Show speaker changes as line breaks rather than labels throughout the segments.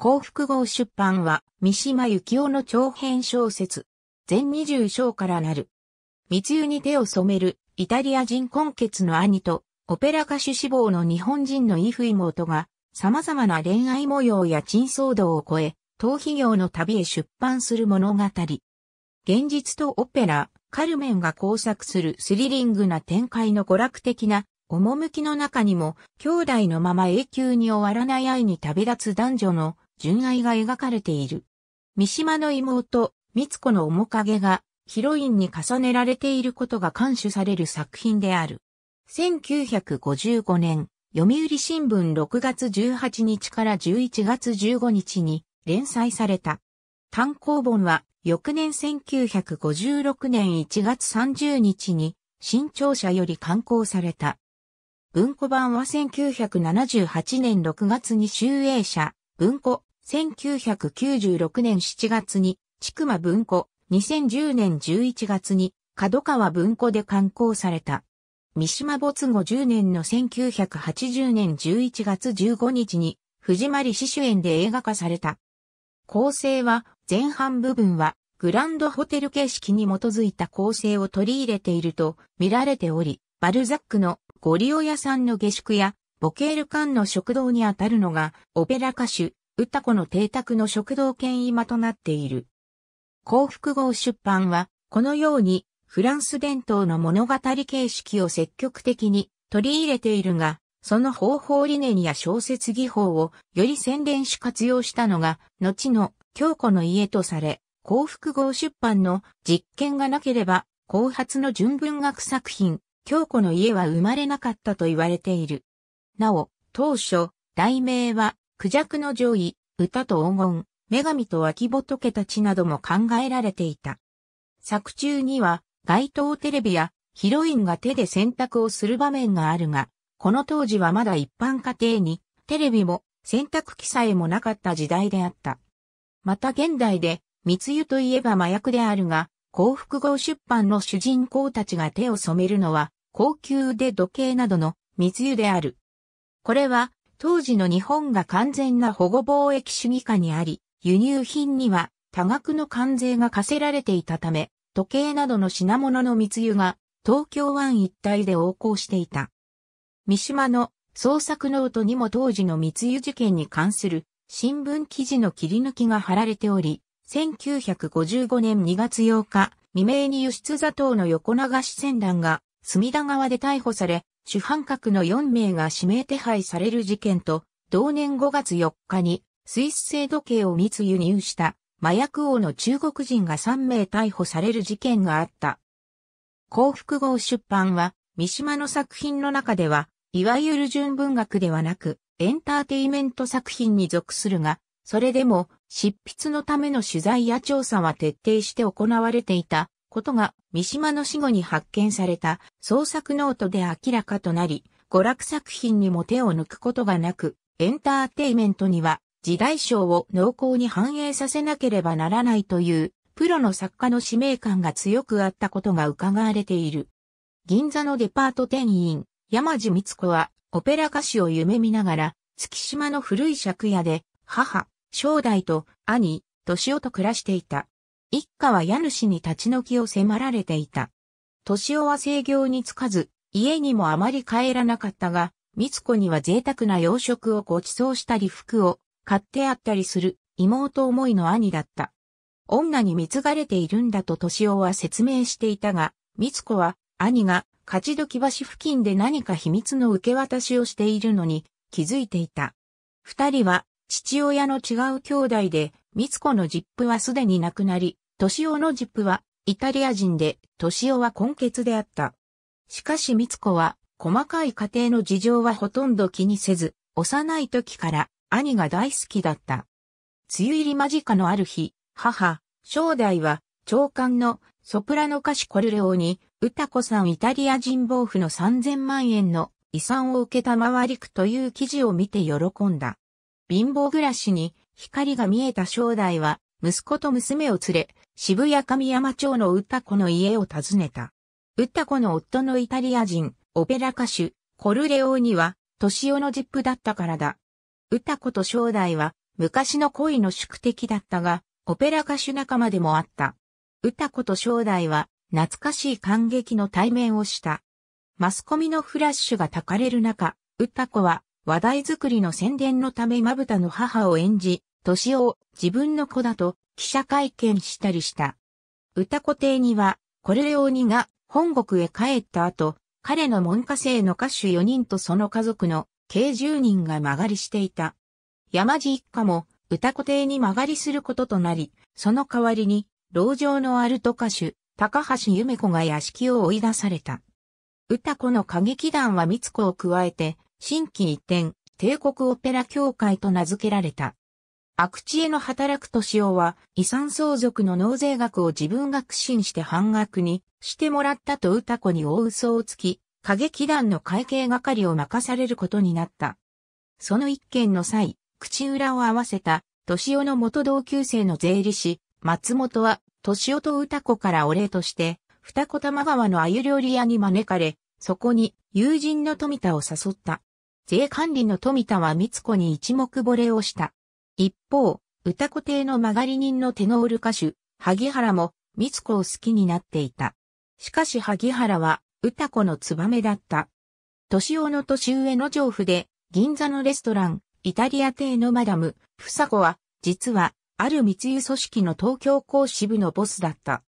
幸福号出版は、三島幸紀夫の長編小説。全20章からなる。密輸に手を染める、イタリア人根血の兄と、オペラ歌手志望の日本人のイフ妹が、様々な恋愛模様や珍騒動を超え、逃避業の旅へ出版する物語。現実とオペラ、カルメンが交錯するスリリングな展開の娯楽的な趣の中にも、兄弟のまま永久に終わらない愛に旅立つ男女の純愛が描かれている。三島の妹、三子の面影がヒロインに重ねられていることが監視される作品である。1955年、読売新聞6月18日から11月15日に連載された。単行本は翌年1956年1月30日に新潮社より刊行された。文庫版は1978年6月に集英社、文庫、1996年7月に、千曲文庫、2010年11月に、角川文庫で刊行された。三島没後10年の1980年11月15日に、藤丸氏主演で映画化された。構成は、前半部分は、グランドホテル形式に基づいた構成を取り入れていると見られており、バルザックのゴリオ屋さんの下宿や、ボケール館の食堂にあたるのが、オペラ歌手、歌子の邸宅の食堂兼今となっている。幸福号出版は、このように、フランス伝統の物語形式を積極的に取り入れているが、その方法理念や小説技法をより洗練し活用したのが、後の京子の家とされ、幸福号出版の実験がなければ、後発の純文学作品、京子の家は生まれなかったと言われている。なお、当初、題名はクジャクの上位、歌と黄金、女神と脇仏たちなども考えられていた。作中には、街頭テレビやヒロインが手で洗濯をする場面があるが、この当時はまだ一般家庭にテレビも洗濯機さえもなかった時代であった。また現代で密輸といえば麻薬であるが、幸福号出版の主人公たちが手を染めるのは高級腕時計などの密輸である。これは当時の日本が完全な保護貿易主義下にあり、輸入品には多額の関税が課せられていたため、時計などの品物の密輸が東京湾一帯で横行していた。三島の創作ノートにも当時の密輸事件に関する新聞記事の切り抜きが貼られており、1955年2月8日、未明に輸出座頭の横流し船団が隅田川で逮捕され、主犯格の4名が指名手配される事件と、同年5月4日にスイス製時計を密輸入した麻薬王の中国人が3名逮捕される事件があった。幸福号出版は、三島の作品の中では、いわゆる純文学ではなく、エンターテイメント作品に属するが、それでも、執筆のための取材や調査は徹底して行われていたことが三島の死後に発見された創作ノートで明らかとなり、娯楽作品にも手を抜くことがなく、エンターテイメントには時代賞を濃厚に反映させなければならないという、プロの作家の使命感が強くあったことが伺われている。銀座のデパート店員、山地光子は、オペラ歌手を夢見ながら、月島の古い借家で、母、正代と兄、敏夫と暮らしていた。一家は家主に立ち退きを迫られていた。年尾は制業につかず、家にもあまり帰らなかったが、三子には贅沢な洋食をご馳走したり服を買ってあったりする妹思いの兄だった。女に貢がれているんだと年尾は説明していたが、三子は兄が勝どき橋付近で何か秘密の受け渡しをしているのに気づいていた。二人は父親の違う兄弟で、三つ子のジップはすでに亡くなり、年男のジップはイタリア人で、年男は根血であった。しかし三つ子は、細かい家庭の事情はほとんど気にせず、幼い時から兄が大好きだった。梅雨入り間近のある日、母、正代は、長官のソプラノ歌手コルレオに、歌子さんイタリア人暴風の3000万円の遺産を受けた回りくという記事を見て喜んだ。貧乏暮らしに光が見えた正代は、息子と娘を連れ、渋谷上山町の歌子の家を訪ねた。歌子の夫のイタリア人、オペラ歌手、コルレオーニは、年男のジップだったからだ。歌子と正代は、昔の恋の宿敵だったが、オペラ歌手仲間でもあった。歌子と正代は、懐かしい感激の対面をした。マスコミのフラッシュが焚かれる中、歌子は、話題作りの宣伝のためまぶたの母を演じ、年を自分の子だと記者会見したりした。歌子亭には、これレオニが本国へ帰った後、彼の門下生の歌手4人とその家族の計10人が間借りしていた。山地一家も歌子亭に間借りすることとなり、その代わりに、牢城のアルト歌手、高橋夢子が屋敷を追い出された。歌子の歌劇団は三つ子を加えて、新規一点、帝国オペラ協会と名付けられた。アクチエの働く年夫は遺産相続の納税額を自分が苦心して半額にしてもらったと歌子に大嘘をつき、歌劇団の会計係を任されることになった。その一件の際、口裏を合わせた、年夫の元同級生の税理士、松本は、年夫と歌子からお礼として、二子玉川の鮎料理屋に招かれ、そこに友人の富田を誘った。税管理の富田は三子に一目惚れをした。一方、歌子亭の曲がり人のテノール歌手、萩原も三子を好きになっていた。しかし萩原は歌子のツバメだった。年尾の年上の丈夫で、銀座のレストラン、イタリア亭のマダム、房子は、実は、ある密輸組織の東京公支部のボスだった。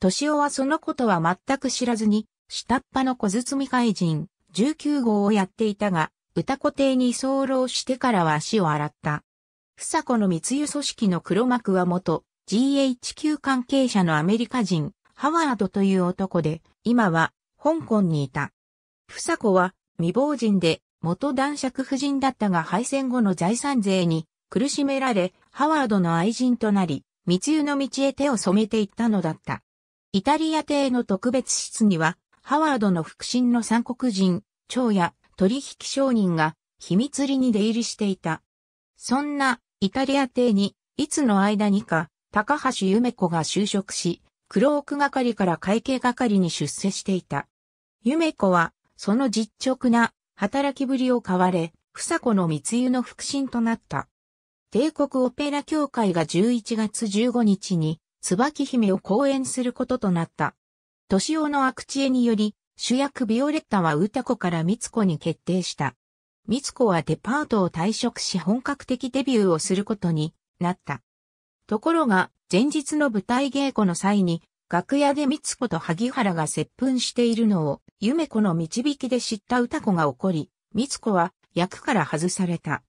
年尾はそのことは全く知らずに、下っ端の小包怪人、19号をやっていたが、歌子邸に居候してからは足を洗った。房子の密輸組織の黒幕は元 GHQ 関係者のアメリカ人、ハワードという男で、今は香港にいた。房子は未亡人で元男爵夫人だったが敗戦後の財産税に苦しめられ、ハワードの愛人となり、密輸の道へ手を染めていったのだった。イタリア邸の特別室には、ハワードの腹心の三国人、長や取引商人が秘密裏に出入りしていた。そんなイタリア邸にいつの間にか高橋夢子が就職し、クローク係から会計係に出世していた。夢子はその実直な働きぶりを買われ、房子の密輸の腹心となった。帝国オペラ協会が11月15日に椿姫を公演することとなった。年尾の悪知恵により、主役ビオレッタは歌子から三つ子に決定した。三つ子はデパートを退職し本格的デビューをすることになった。ところが、前日の舞台稽古の際に、楽屋で三つ子と萩原が接吻しているのを、夢子の導きで知った歌子が怒り、三つ子は役から外された。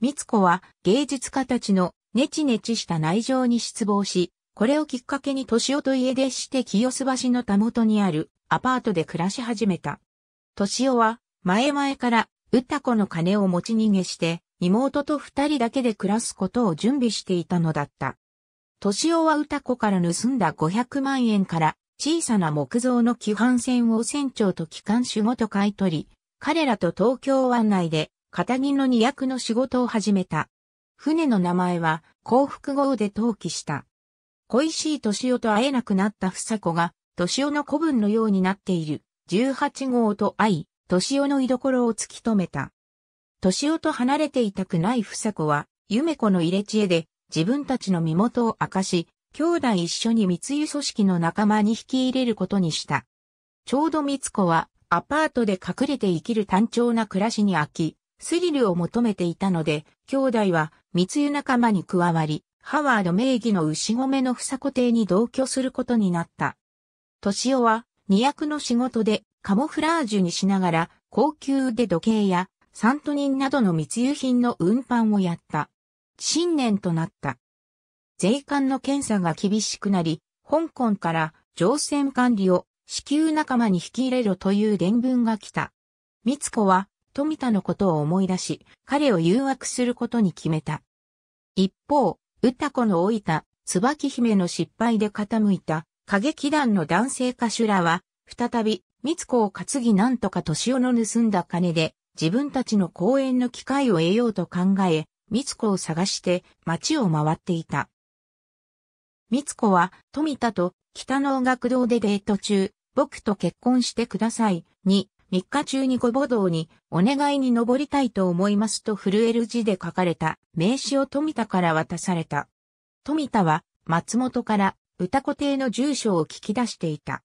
三つ子は芸術家たちのネチネチした内情に失望し、これをきっかけに年男と家出して清洲橋のたもとにあるアパートで暮らし始めた。年男は前々から歌子の金を持ち逃げして妹と二人だけで暮らすことを準備していたのだった。年男は歌子から盗んだ500万円から小さな木造の基盤船を船長と機関手ごと買い取り、彼らと東京湾内で片木の二役の仕事を始めた。船の名前は幸福号で登記した。恋しい年夫と会えなくなった房子が、敏夫の子分のようになっている、18号と会い、敏夫の居所を突き止めた。敏夫と離れていたくない房子は、夢子の入れ知恵で、自分たちの身元を明かし、兄弟一緒に密輸組織の仲間に引き入れることにした。ちょうど三子は、アパートで隠れて生きる単調な暮らしに飽き、スリルを求めていたので、兄弟は密輸仲間に加わり、ハワード名義の牛込の房子邸に同居することになった。敏夫は、二役の仕事でカモフラージュにしながら、高級腕時計やサントニンなどの密輸品の運搬をやった。新年となった。税関の検査が厳しくなり、香港から乗船管理を支給仲間に引き入れろという伝聞が来た。三つ子は富田のことを思い出し、彼を誘惑することに決めた。一方、歌子の老いた、椿姫の失敗で傾いた、歌劇団の男性歌手らは、再び、三つ子を担ぎなんとか年をの盗んだ金で、自分たちの公演の機会を得ようと考え、三つ子を探して街を回っていた。三つ子は富田と北の音楽堂でデート中、僕と結婚してくださいに3日中にご母堂にお願いに登りたいと思いますと震える字で書かれた名刺を富田から渡された。富田は松本から歌子邸の住所を聞き出していた。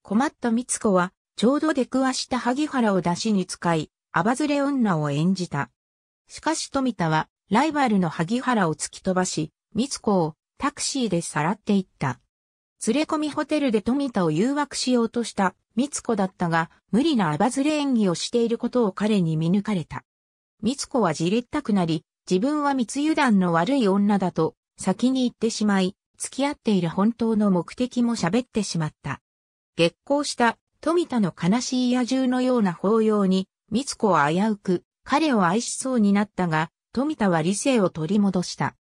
困った光子はちょうど出くわした萩原を出しに使い、あばずれ女を演じた。しかし富田はライバルの萩原を突き飛ばし、光子をタクシーでさらっていった。連れ込みホテルで富田を誘惑しようとした三つ子だったが、無理なあばずれ演技をしていることを彼に見抜かれた。三つ子はじれったくなり、自分は密輸団の悪い女だと、先に言ってしまい、付き合っている本当の目的も喋ってしまった。激光した富田の悲しい野獣のような抱擁に、三つ子は危うく、彼を愛しそうになったが、富田は理性を取り戻した。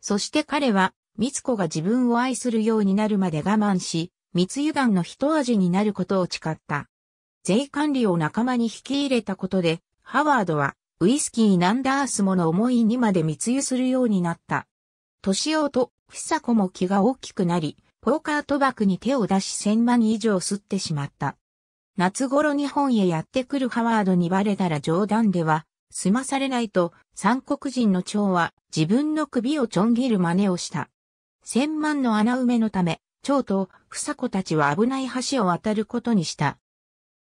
そして彼は、三つ子が自分を愛するようになるまで我慢し、密輸団の一味になることを誓った。税管理を仲間に引き入れたことで、ハワードは、ウイスキーナンダースモの思いにまで密輸するようになった。年をと久子も気が大きくなり、ポーカー賭博に手を出し千万以上吸ってしまった。夏頃日本へやってくるハワードにバレたら冗談では、済まされないと、三国人の長は自分の首をちょん切る真似をした。千万の穴埋めのため、長と房子たちは危ない橋を渡ることにした。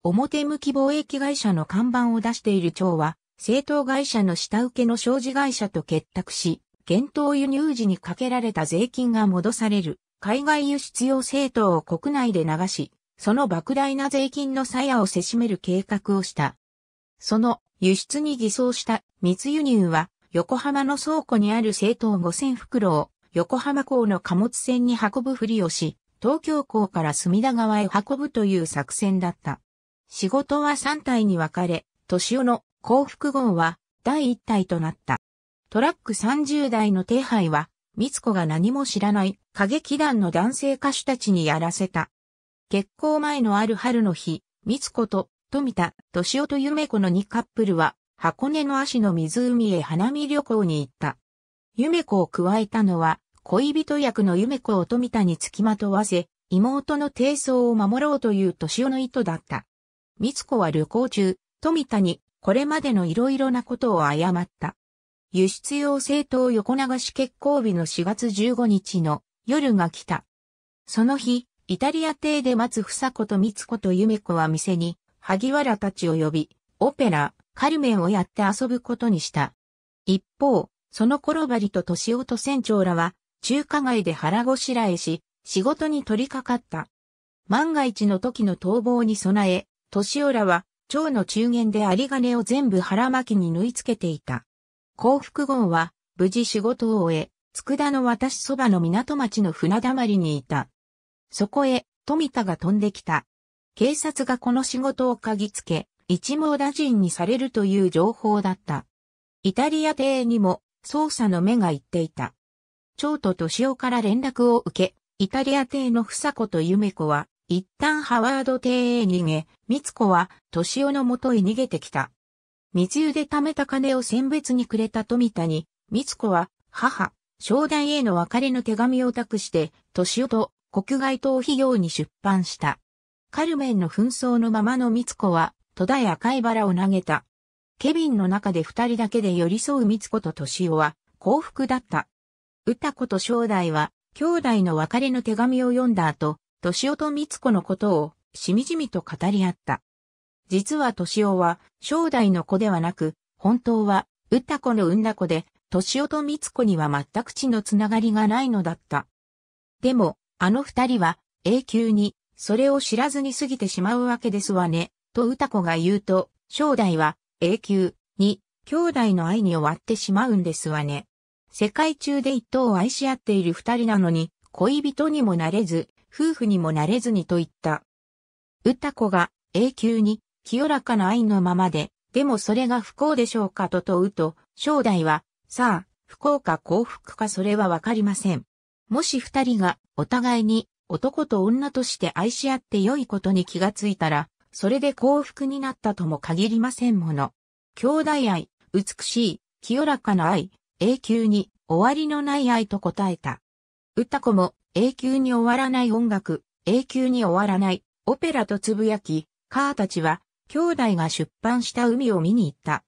表向き貿易会社の看板を出している長は、政党会社の下請けの商事会社と結託し、現当輸入時にかけられた税金が戻される、海外輸出用政党を国内で流し、その莫大な税金の鞘をせしめる計画をした。その輸出に偽装した密輸入は、横浜の倉庫にある政党5000袋を横浜港の貨物船に運ぶふりをし、東京港から隅田川へ運ぶという作戦だった。仕事は3体に分かれ、年尾の幸福号は第1体となった。トラック30台の手配は、三つ子が何も知らない歌劇団の男性歌手たちにやらせた。結婚前のある春の日、三つ子と富田、敏夫と夢子の2カップルは、箱根の足の湖へ花見旅行に行った。夢子を加えたのは、恋人役の夢子を富田につきまとわせ、妹の低層を守ろうという年尾の意図だった。三つ子は旅行中、富田にこれまでのいろいろなことを謝った。輸出用政党横流し結婚日の4月15日の夜が来た。その日、イタリア邸で待つ房子と三つ子と夢子は店に萩原たちを呼び、オペラ、カルメンをやって遊ぶことにした。一方、その頃張と年男と船長らは、中華街で腹ごしらえし、仕事に取り掛かった。万が一の時の逃亡に備え、年男らは、蝶の中元で有金を全部腹巻きに縫い付けていた。幸福号は、無事仕事を終え、佃の渡しそばの港町の船溜まりにいた。そこへ、富田が飛んできた。警察がこの仕事を嗅ぎつけ、一網打尽にされるという情報だった。イタリア邸にも捜査の目が言っていた。長と敏夫から連絡を受け、イタリア邸の房子と夢子は、一旦ハワード邸へ逃げ、三子は敏夫の元へ逃げてきた。密輸で貯めた金を選別にくれた富田に、三子は母、商談への別れの手紙を託して、敏夫と国外逃避用に出版した。カルメンの紛争のままの三子は、戸田や貝原を投げた。ケビンの中で二人だけで寄り添う三つ子と敏夫は幸福だった。歌子と正代は、兄弟の別れの手紙を読んだ後、敏夫と三つ子のことを、しみじみと語り合った。実は敏夫は、正代の子ではなく、本当は、歌子の産んだ子で、敏夫と三つ子には全く血のつながりがないのだった。でも、あの二人は、永久に、それを知らずに過ぎてしまうわけですわね、と歌子が言うと、正代は、永久に兄弟の愛に終わってしまうんですわね。世界中で一等を愛し合っている二人なのに、恋人にもなれず、夫婦にもなれずにと言った。歌子が永久に清らかな愛のままで、でもそれが不幸でしょうかと問うと、正代は、さあ、不幸か幸福かそれはわかりません。もし二人がお互いに男と女として愛し合って良いことに気がついたら、それで幸福になったとも限りませんもの。兄弟愛、美しい、清らかな愛、永久に終わりのない愛と答えた。歌子も永久に終わらない音楽、永久に終わらないオペラとつぶやき、カーたちは兄弟が出版した海を見に行った。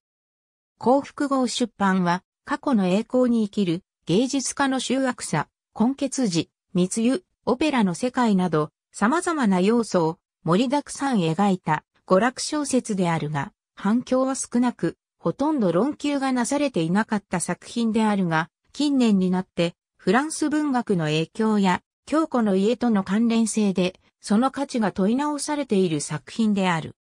幸福号出版は過去の栄光に生きる芸術家の集悪さ、根血時、密輸、オペラの世界など様々な要素を盛りだくさん描いた娯楽小説であるが、反響は少なく、ほとんど論級がなされていなかった作品であるが、近年になって、フランス文学の影響や、京子の家との関連性で、その価値が問い直されている作品である。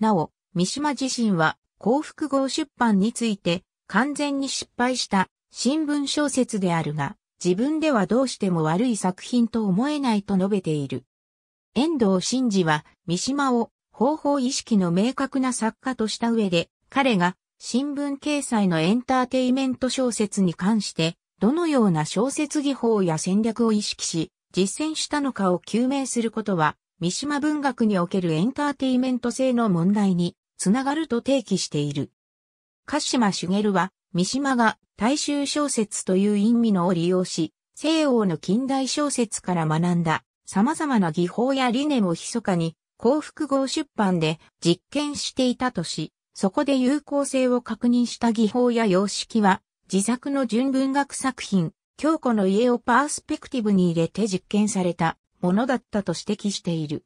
なお、三島自身は、幸福号出版について、完全に失敗した新聞小説であるが、自分ではどうしても悪い作品と思えないと述べている。遠藤真二は三島を方法意識の明確な作家とした上で、彼が新聞掲載のエンターテイメント小説に関して、どのような小説技法や戦略を意識し、実践したのかを究明することは、三島文学におけるエンターテイメント性の問題につながると提起している。鹿島茂は、三島が大衆小説という意味のを利用し、西欧の近代小説から学んだ様々な技法や理念を密かに幸福号出版で実験していたとし、そこで有効性を確認した技法や様式は、自作の純文学作品、京子の家をパースペクティブに入れて実験されたものだったと指摘している。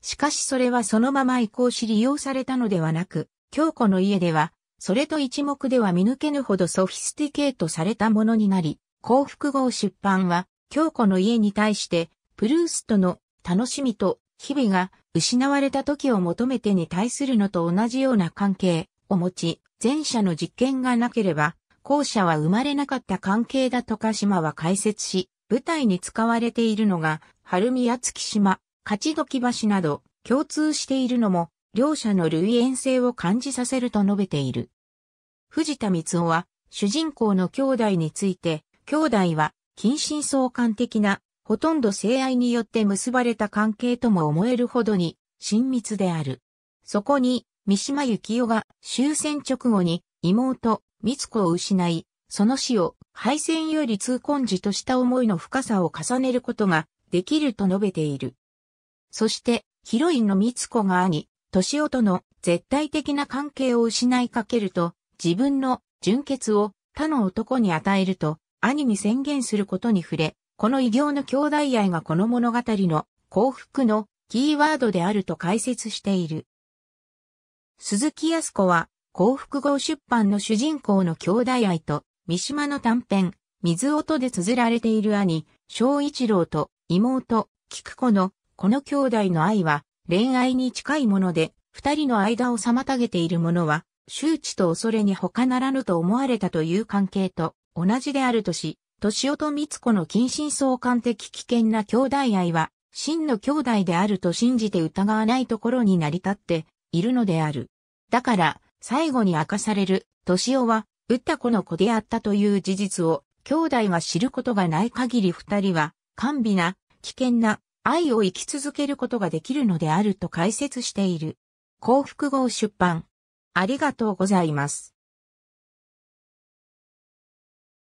しかしそれはそのまま移行し利用されたのではなく、京子の家では、それと一目では見抜けぬほどソフィスティケートされたものになり、幸福号出版は、京子の家に対して、プルーストの楽しみと日々が失われた時を求めてに対するのと同じような関係を持ち、前者の実験がなければ、後者は生まれなかった関係だとか島は解説し、舞台に使われているのが、春宮月島、勝時橋など、共通しているのも、両者の類縁性を感じさせると述べている。藤田光夫は、主人公の兄弟について、兄弟は、近親相関的なほとんど性愛によって結ばれた関係とも思えるほどに親密である。そこに、三島由紀夫が終戦直後に妹、三子を失い、その死を敗戦より痛恨時とした思いの深さを重ねることができると述べている。そして、ヒロインの三子が兄、年夫との絶対的な関係を失いかけると、自分の純血を他の男に与えると、兄に宣言することに触れ、この異形の兄弟愛がこの物語の幸福のキーワードであると解説している。鈴木康子は幸福号出版の主人公の兄弟愛と三島の短編、水音で綴られている兄、翔一郎と妹、菊子のこの兄弟の愛は恋愛に近いもので、二人の間を妨げているものは、周知と恐れに他ならぬと思われたという関係と同じであるとし、年夫と光子の近親相関的危険な兄弟愛は、真の兄弟であると信じて疑わないところに成り立っているのである。だから、最後に明かされる、年夫は、歌子の子であったという事実を、兄弟が知ることがない限り二人は、甘美な、危険な、愛を生き続けることができるのであると解説している。幸福号出版。ありがとうございます。